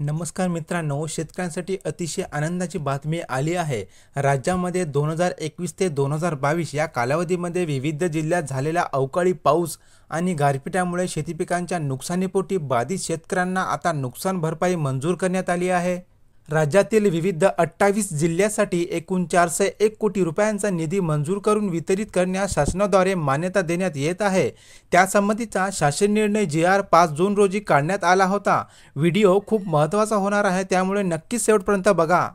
नमस्कार मित्रांनो शेतकऱ्यांसाठी अतिशय आनंदाची बातमी आली आहे राज्यामध्ये दोन हजार एकवीस ते दोन हजार बावीस या कालावधीमध्ये विविध जिल्ह्यात झालेला अवकाळी पाऊस आणि गारपिटामुळे शेतीपिकांच्या नुकसानीपोटी बाधित शेतकऱ्यांना आता नुकसान भरपाई मंजूर करण्यात आली आहे राज्यातील विविध अठ्ठावीस जिल्ह्यासाठी एकूण चारशे एक कोटी रुपयांचा निधी मंजूर करून वितरित करण्यास शासनाद्वारे मान्यता देण्यात येत आहे त्यासंबंधीचा शासन निर्णय जी आर पाच जून रोजी काढण्यात आला होता व्हिडिओ खूप महत्त्वाचा होणार आहे त्यामुळे नक्कीच शेवटपर्यंत बघा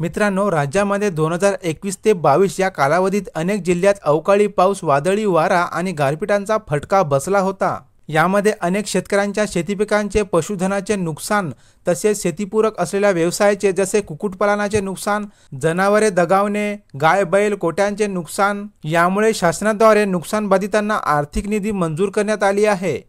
मित्रांनो राज्यामध्ये दोन हजार एकवीस ते बावीस या कालावधीत अनेक जिल्ह्यात अवकाळी पाऊस वादळी वारा आणि गारपिटांचा फटका बसला होता यामध्ये अनेक शेतकऱ्यांच्या शेतीपिकांचे पशुधनाचे नुकसान तसेच शेतीपूरक असलेल्या व्यवसायाचे जसे कुक्कुटपालनाचे नुकसान जनावरे दगावणे गाय बैल कोट्यांचे नुकसान यामुळे शासनाद्वारे नुकसान बाधितांना आर्थिक निधी मंजूर करण्यात आली आहे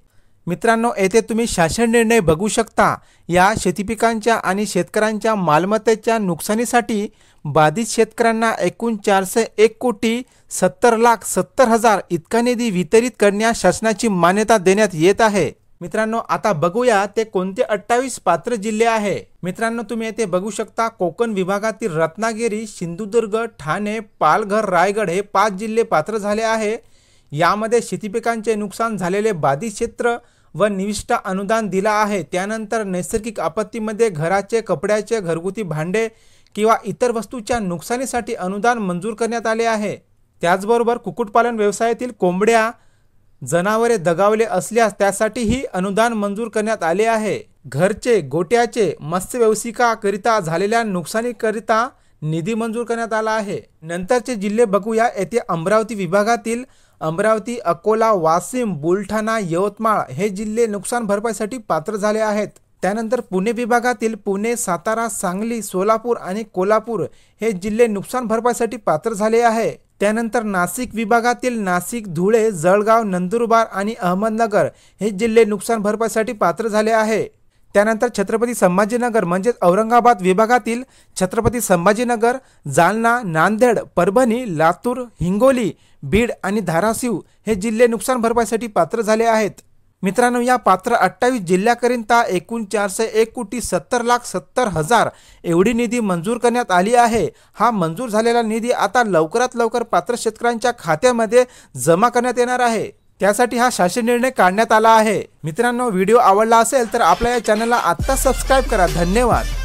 मित्रांनो येथे तुम्ही शासन निर्णय बघू शकता या शेतीपिकांच्या आणि शेतकऱ्यांच्या मालमत्तेच्या नुकसानीसाठी बाधित शेतकऱ्यांना एकूण चारशे एक कोटी सत्तर लाख सत्तर हजार इतका निधी वितरित करण्यास शासनाची मान्यता देण्यात येत आहे मित्रांनो आता बघूया ते कोणते अठ्ठावीस पात्र जिल्हे आहे मित्रांनो तुम्ही येथे बघू शकता कोकण विभागातील रत्नागिरी सिंधुदुर्ग ठाणे पालघर रायगड हे पाच जिल्हे पात्र झाले आहे यामध्ये शेतीपिकांचे नुकसान झालेले बाधित क्षेत्र व निविष्टा अनुदान दिला आहे त्यानंतर नैसर्गिक आपत्तीमध्ये घराचे कपड्याचे घरगुती भांडे किंवा इतर वस्तूच्या नुकसानीसाठी अनुदान मंजूर करण्यात आले आहे त्याचबरोबर कुक्कुटपालन व्यवसायातील कोंबड्या जनावरे दगावले असल्यास त्यासाठीही अनुदान मंजूर करण्यात आले आहे घरचे गोट्याचे मत्स्य व्यवसायिकाकरिता झालेल्या नुकसानीकरिता निधी मंजूर करण्यात आला आहे नंतरचे जिल्हे बघूया येथे अमरावती विभागातील अमरावती अकोला वाशिम बुलढाणा यवतमाळ हे जिल्हे नुकसान भरपाईसाठी पात्र झाले आहेत त्यानंतर पुणे विभागातील पुणे सातारा सांगली सोलापूर आणि कोल्हापूर हे जिल्हे नुकसान भरपाईसाठी पात्र झाले आहे त्यानंतर नाशिक विभागातील नाशिक धुळे जळगाव नंदुरबार आणि अहमदनगर हे जिल्हे नुकसान भरपाईसाठी पात्र झाले आहे त्यानंतर छत्रपती संभाजीनगर म्हणजेच औरंगाबाद विभागातील छत्रपती संभाजीनगर जालना नांदेड परभणी लातूर हिंगोली बीड आणि धाराशिव हे जिल्हे नुकसान भरपाईसाठी पात्र झाले आहेत मित्रांनो या पात्र अठ्ठावीस जिल्ह्याकरिता एकूण चारशे एक कोटी सत्तर लाख सत्तर हजार एवढी निधी मंजूर करण्यात आली आहे हा मंजूर झालेला निधी आता लवकरात लवकर पात्र शेतकऱ्यांच्या खात्यामध्ये जमा करण्यात येणार आहे त्यासाठी हा शासन निर्णय काढण्यात आला आहे मित्रांनो व्हिडिओ आवडला असेल तर आपल्या या चॅनलला आत्ता सबस्क्राईब करा धन्यवाद